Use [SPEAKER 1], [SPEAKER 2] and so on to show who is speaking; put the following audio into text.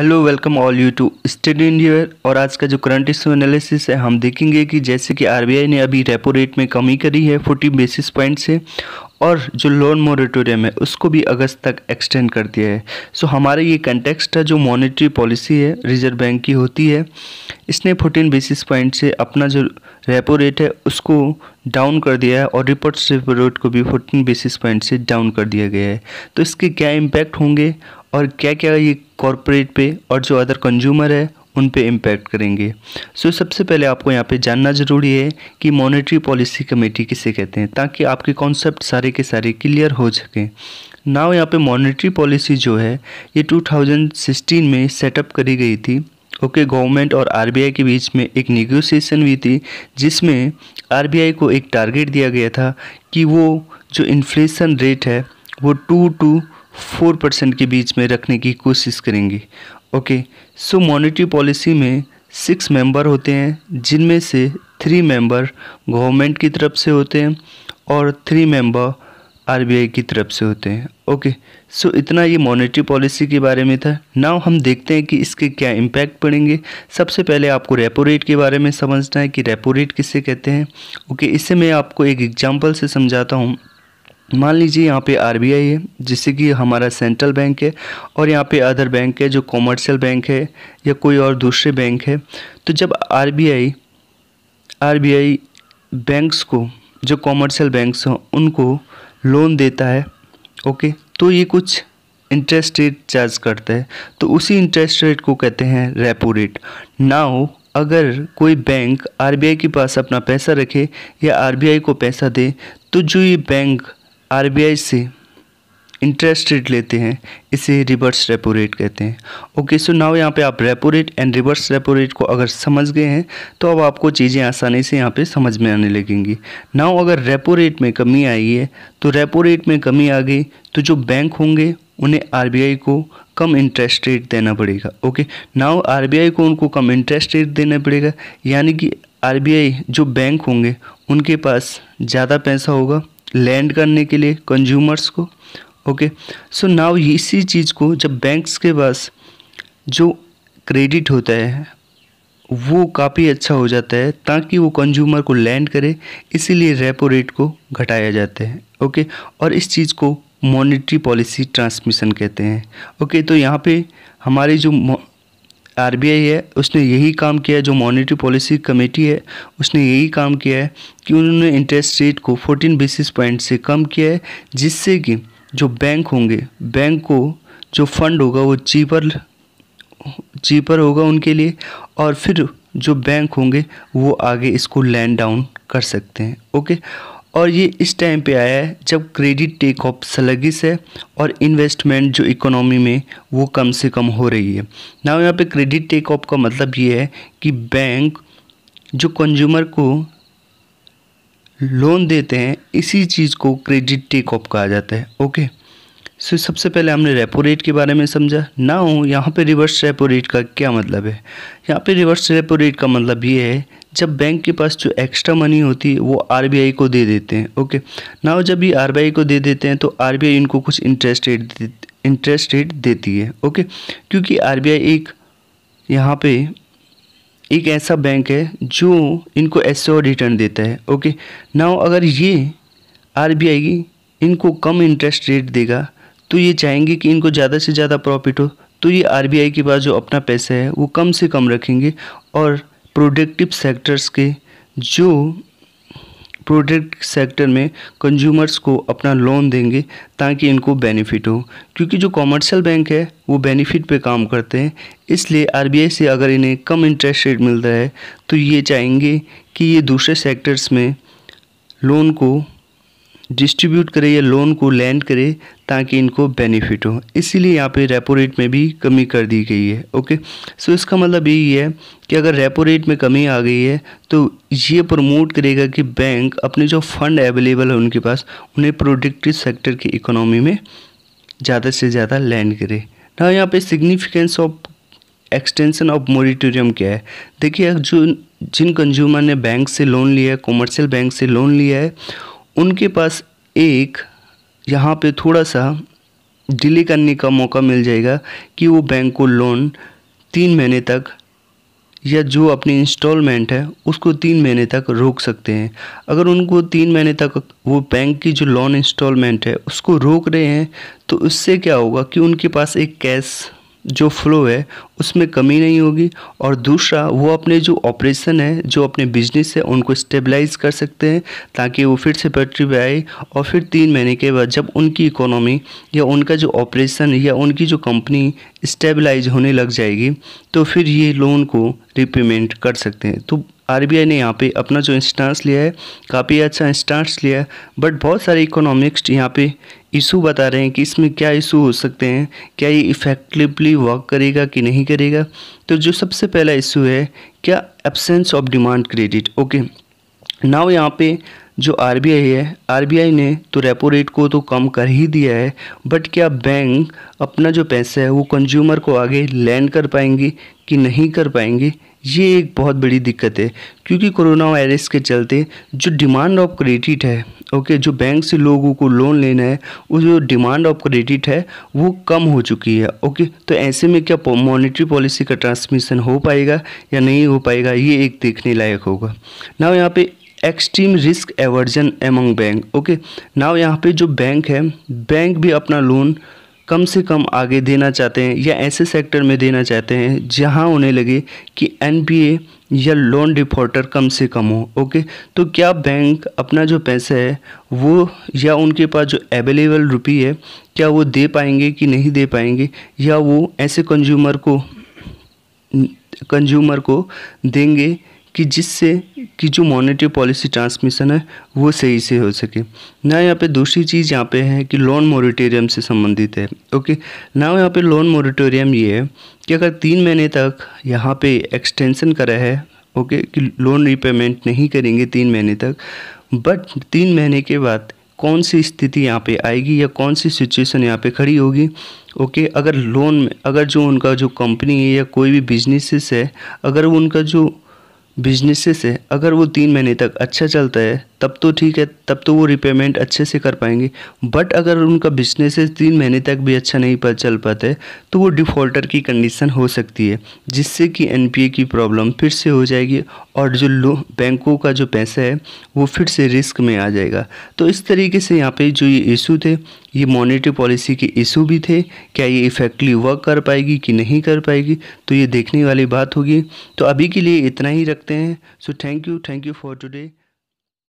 [SPEAKER 1] hello welcome all you to study India और आज का जो करंट इशू एनालिसिस है हम देखेंगे कि जैसे कि आरबीआई ने अभी रेपो रेट में कमी करी है 40 बेसिस पॉइंट से और जो लोन मोरेटोरियम है उसको भी अगस्त तक एक्सटेंड कर दिया है सो हमारा ये कंटेक्सट है जो मॉनेटरी पॉलिसी है रिजर्व बैंक की होती है इसने 14 बेसिस पॉइंट से अपना जो रेपो रेट है उसको डाउन कर दिया है और रिपोर्ट रेपो रेट को भी 14 बेसिस पॉइंट से डाउन कर दिया गया है तो इसके क्या इम्पैक्ट होंगे और क्या क्या ये कॉरपोरेट पे और जो अदर कंज्यूमर है उन पे इम्पैक्ट करेंगे सो so, सबसे पहले आपको यहाँ पे जानना ज़रूरी है कि मॉनेटरी पॉलिसी कमेटी किसे कहते हैं ताकि आपके कॉन्सेप्ट सारे के सारे क्लियर हो सकें नाव यहाँ पे मॉनेटरी पॉलिसी जो है ये 2016 में सेटअप करी गई थी ओके okay, गवर्नमेंट और आरबीआई के बीच में एक निगोसिएशन हुई थी जिसमें आर को एक टारगेट दिया गया था कि वो जो इन्फ्लेशन रेट है वो टू टू फोर परसेंट के बीच में रखने की कोशिश करेंगे ओके सो मॉनेटरी पॉलिसी में सिक्स मेंबर होते हैं जिनमें से थ्री मेंबर गवर्नमेंट की तरफ से होते हैं और थ्री मेंबर आरबीआई की तरफ से होते हैं ओके सो इतना ये मॉनेटरी पॉलिसी के बारे में था नाउ हम देखते हैं कि इसके क्या इम्पैक्ट पड़ेंगे सबसे पहले आपको रेपो रेट के बारे में समझना है कि रेपो रेट किसे कहते हैं ओके इसे मैं आपको एक एग्जांपल से समझाता हूँ मान लीजिए यहाँ पे आरबीआई है जिससे कि हमारा सेंट्रल बैंक है और यहाँ पे अदर बैंक है जो कॉमर्शियल बैंक है या कोई और दूसरे बैंक है तो जब आरबीआई आरबीआई बैंक्स को जो कॉमर्शियल बैंक्स हों उनको लोन देता है ओके तो ये कुछ इंटरेस्ट रेट चार्ज करता है तो उसी इंटरेस्ट रेट को कहते हैं रेपो रेट नाउ अगर कोई बैंक आरबीआई के पास अपना पैसा रखे या आरबीआई को पैसा दे तो जो ये बैंक आरबीआई से इंटरेस्ट रेट लेते हैं इसे रिवर्स रेपो रेट कहते हैं ओके सो नाउ यहाँ पे आप repo rate and reverse repo rate को अगर समझ गए हैं तो अब आपको चीज़ें आसानी से यहाँ पे समझ में आने लगेंगी नाउ अगर रेपो रेट में कमी आई है तो रेपो रेट में कमी आ गई तो जो बैंक होंगे उन्हें आरबीआई को कम इंटरेस्ट रेट देना पड़ेगा ओके नाउ आर को उनको कम इंटरेस्ट रेट देना पड़ेगा यानी कि आर जो बैंक होंगे उनके पास ज़्यादा पैसा होगा लैंड करने के लिए कंज्यूमर्स को ओके सो नाव इसी चीज़ को जब बैंक्स के पास जो क्रेडिट होता है वो काफ़ी अच्छा हो जाता है ताकि वो कंज्यूमर को लैंड करे इसीलिए रेपो रेट को घटाया जाता है ओके और इस चीज़ को मॉनेटरी पॉलिसी ट्रांसमिशन कहते हैं ओके तो यहाँ पे हमारे जो आरबीआई है उसने यही काम किया है जो मॉनेटरी पॉलिसी कमेटी है उसने यही काम किया है कि उन्होंने इंटरेस्ट रेट को 14 बेसिस पॉइंट से कम किया है जिससे कि जो बैंक होंगे बैंक को जो फंड होगा वो चीपर चीपर होगा उनके लिए और फिर जो बैंक होंगे वो आगे इसको लैंड डाउन कर सकते हैं ओके और ये इस टाइम पे आया है जब क्रेडिट टेक ऑफ सलगिस है और इन्वेस्टमेंट जो इकोनॉमी में वो कम से कम हो रही है ना यहाँ पे क्रेडिट टेक ऑफ का मतलब ये है कि बैंक जो कंज्यूमर को लोन देते हैं इसी चीज़ को क्रेडिट टेक ऑफ कहा जाता है ओके सो so, सबसे पहले हमने रेपो रेट के बारे में समझा ना हो यहाँ पर रिवर्स रेपो रेट का क्या मतलब है यहाँ पे रिवर्स रेपो रेट का मतलब ये है जब बैंक के पास जो एक्स्ट्रा मनी होती है वो आरबीआई को दे देते हैं ओके ना हो जब ये आरबीआई को दे देते हैं तो आरबीआई इनको कुछ इंटरेस्ट रेट इंटरेस्ट रेट देती है ओके क्योंकि आई एक यहाँ पर एक ऐसा बैंक है जो इनको एस रिटर्न देता है ओके ना अगर ये आर इनको कम इंटरेस्ट रेट देगा तो ये चाहेंगे कि इनको ज़्यादा से ज़्यादा प्रॉफिट हो तो ये आर के पास जो अपना पैसा है वो कम से कम रखेंगे और प्रोडक्टिव सेक्टर्स के जो प्रोडक्ट सेक्टर में कंज्यूमर्स को अपना लोन देंगे ताकि इनको बेनिफिट हो क्योंकि जो कॉमर्शियल बैंक है वो बेनिफिट पे काम करते हैं इसलिए आरबीआई से अगर इन्हें कम इंटरेस्ट रेट मिलता है तो ये चाहेंगे कि ये दूसरे सेक्टर्स में लोन को डिस्ट्रीब्यूट करे या लोन को लैंड करे ताकि इनको बेनिफिट हो इसीलिए यहाँ पे रेपो रेट में भी कमी कर दी गई है ओके सो इसका मतलब यही है कि अगर रेपो रेट में कमी आ गई है तो ये प्रमोट करेगा कि बैंक अपने जो फंड अवेलेबल है उनके पास उन्हें प्रोडक्टिव सेक्टर की इकोनॉमी में ज़्यादा से ज़्यादा लैंड करे ना यहाँ पे significance of extension of moratorium क्या है देखिए जो जिन कंज्यूमर ने बैंक से लोन लिया है कॉमर्शियल बैंक से लोन लिया है उनके पास एक यहाँ पे थोड़ा सा डिले करने का मौका मिल जाएगा कि वो बैंक को लोन तीन महीने तक या जो अपनी इंस्टॉलमेंट है उसको तीन महीने तक रोक सकते हैं अगर उनको तीन महीने तक वो बैंक की जो लोन इंस्टॉलमेंट है उसको रोक रहे हैं तो उससे क्या होगा कि उनके पास एक कैश जो फ्लो है उसमें कमी नहीं होगी और दूसरा वो अपने जो ऑपरेशन है जो अपने बिजनेस है उनको स्टेबलाइज कर सकते हैं ताकि वो फिर से पटरी पर आए और फिर तीन महीने के बाद जब उनकी इकोनॉमी या उनका जो ऑपरेशन या उनकी जो कंपनी स्टेबलाइज होने लग जाएगी तो फिर ये लोन को रिपेमेंट कर सकते हैं तो आर ने यहाँ पे अपना जो इंस्टांस लिया है काफ़ी अच्छा इंस्टांस लिया है बट बहुत सारे इकोनॉमिक्स यहाँ पे इशू बता रहे हैं कि इसमें क्या इशू हो सकते हैं क्या ये इफ़ेक्टिवली वर्क करेगा कि नहीं करेगा तो जो सबसे पहला इशू है क्या absence of demand credit okay now यहाँ पे जो आर है आर ने तो रेपो रेट को तो कम कर ही दिया है बट क्या बैंक अपना जो पैसा है वो कंज्यूमर को आगे लैंड कर पाएंगे कि नहीं कर पाएंगे ये एक बहुत बड़ी दिक्कत है क्योंकि कोरोना वायरस के चलते जो डिमांड ऑफ क्रेडिट है ओके जो बैंक से लोगों को लोन लेना है वो जो डिमांड ऑफ क्रेडिट है वो कम हो चुकी है ओके तो ऐसे में क्या मॉनेटरी पॉलिसी का ट्रांसमिशन हो पाएगा या नहीं हो पाएगा ये एक देखने लायक होगा ना यहाँ पे extreme risk aversion among bank okay now यहाँ पर जो बैंक है बैंक भी अपना लोन कम से कम आगे देना चाहते हैं या ऐसे सेक्टर में देना चाहते हैं जहां उन्हें लगे कि एन या लोन डिफॉल्टर कम से कम हो ओके तो क्या बैंक अपना जो पैसा है वो या उनके पास जो अवेलेबल रुपी है क्या वो दे पाएंगे कि नहीं दे पाएंगे या वो ऐसे कंज्यूमर को कंज्यूमर को देंगे कि जिससे कि जो मॉनेटरी पॉलिसी ट्रांसमिशन है वो सही से हो सके ना यहाँ पे दूसरी चीज़ यहाँ पे है कि लोन मोरिटोरियम से संबंधित है ओके ना यहाँ पे लोन मोरिटोरियम ये है कि अगर तीन महीने तक यहाँ पे एक्सटेंशन करा है ओके कि लोन रिपेमेंट नहीं करेंगे तीन महीने तक बट तीन महीने के बाद कौन सी स्थिति यहाँ पे आएगी या कौन सी सिचुएशन यहाँ पे खड़ी होगी ओके अगर लोन में अगर जो उनका जो कंपनी है या कोई भी बिजनेसेस है अगर वो उनका जो बिजनेसेस से अगर वो तीन महीने तक अच्छा चलता है तब तो ठीक है तब तो वो रिपेमेंट अच्छे से कर पाएंगे बट अगर उनका बिजनेस तीन महीने तक भी अच्छा नहीं चल पाते तो वो डिफ़ॉल्टर की कंडीशन हो सकती है जिससे कि एन की प्रॉब्लम फिर से हो जाएगी और जो लो बैंकों का जो पैसा है वो फिर से रिस्क में आ जाएगा तो इस तरीके से यहाँ पे जो ये इशू थे ये मॉनिटरी पॉलिसी के इशू भी थे क्या ये इफेक्टली वर्क कर पाएगी कि नहीं कर पाएगी तो ये देखने वाली बात होगी तो अभी के लिए इतना ही रखते हैं so thank you thank you for today